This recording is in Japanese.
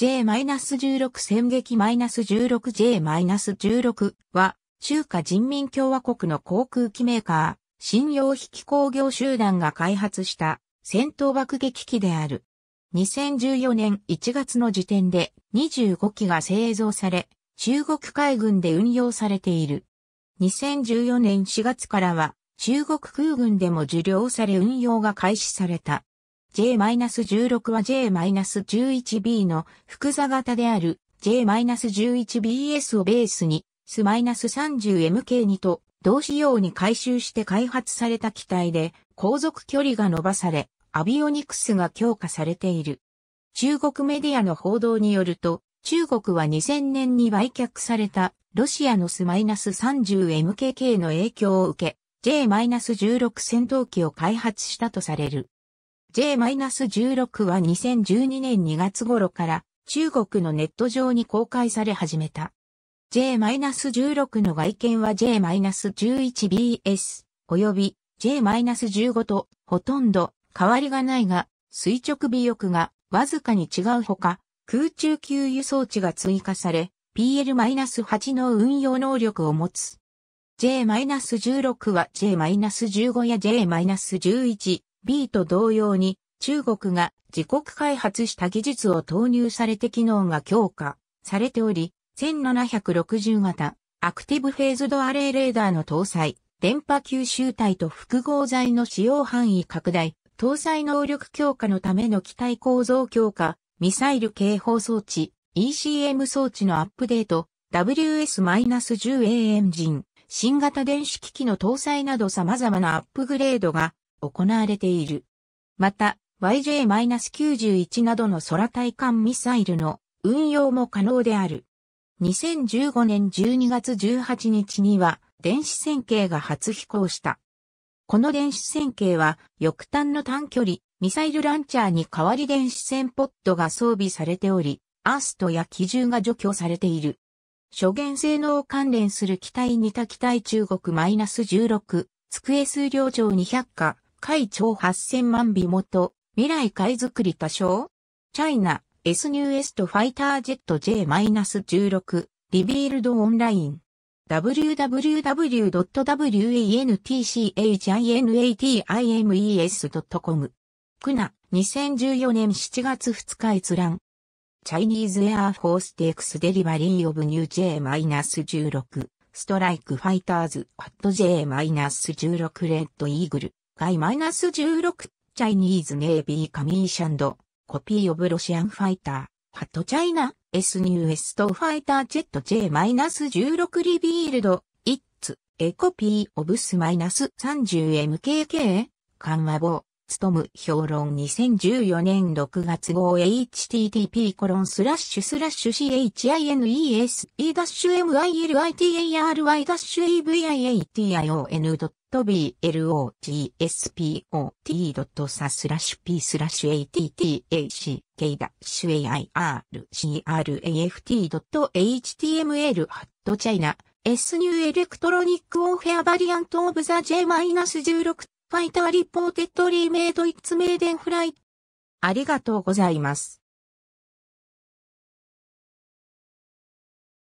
J-16 戦撃 -16J-16 は中華人民共和国の航空機メーカー、信用引き工業集団が開発した戦闘爆撃機である。2014年1月の時点で25機が製造され、中国海軍で運用されている。2014年4月からは中国空軍でも受領され運用が開始された。J-16 は J-11B の複座型である J-11BS をベースに S-30MK2 と同仕様に改修して開発された機体で航続距離が伸ばされ、アビオニクスが強化されている。中国メディアの報道によると、中国は2000年に売却されたロシアのス -30MKK の影響を受け、J-16 戦闘機を開発したとされる。J-16 は2012年2月頃から中国のネット上に公開され始めた。J-16 の外見は J-11BS 及び J-15 とほとんど変わりがないが垂直尾翼がわずかに違うほか空中給油装置が追加され PL-8 の運用能力を持つ。J-16 は J-15 や J-11 B と同様に中国が自国開発した技術を投入されて機能が強化されており、1760型アクティブフェーズドアレイレーダーの搭載、電波吸収体と複合材の使用範囲拡大、搭載能力強化のための機体構造強化、ミサイル警報装置、ECM 装置のアップデート、WS-10A エンジン、新型電子機器の搭載など様々なアップグレードが行われている。また、YJ-91 などの空対艦ミサイルの運用も可能である。2015年12月18日には電子線形が初飛行した。この電子線形は翼端の短距離ミサイルランチャーに代わり電子線ポッドが装備されており、アーストや機銃が除去されている。諸元性能関連する機体似た機体中国 -16、机数量上200架、海長8000万尾元、未来海づくり多少チャイナ、S ニューエストファイタージェット J-16、リビールドオンライン。www.wentchinatimes.com クナ、2014年7月2日閲覧。Chinese Air Force takes delivery of new J-16 Strike Fighters at J-16 Red Eagle 海マイナス16、チャイニーズネイビーカミーシャンド、コピーオブロシアンファイター、ハットチャイナ、S ニューエストファイタージェット J マイナス16リビールド、イッツ、エコピーオブスマイナス 30MKK、緩和棒。務評論2014年6月号 http コロンスラッシュスラッシュ chinesE-militiary-evation.blogspot.sa スラッシュ p スラッシュ attach-k-aircraft.html ハットチャイナ S ニューエレクトロニックオフェアバリアントオブザ J-16 ファイターリポーテッドリーメイドイッツメイデンフライ。ありがとうございます。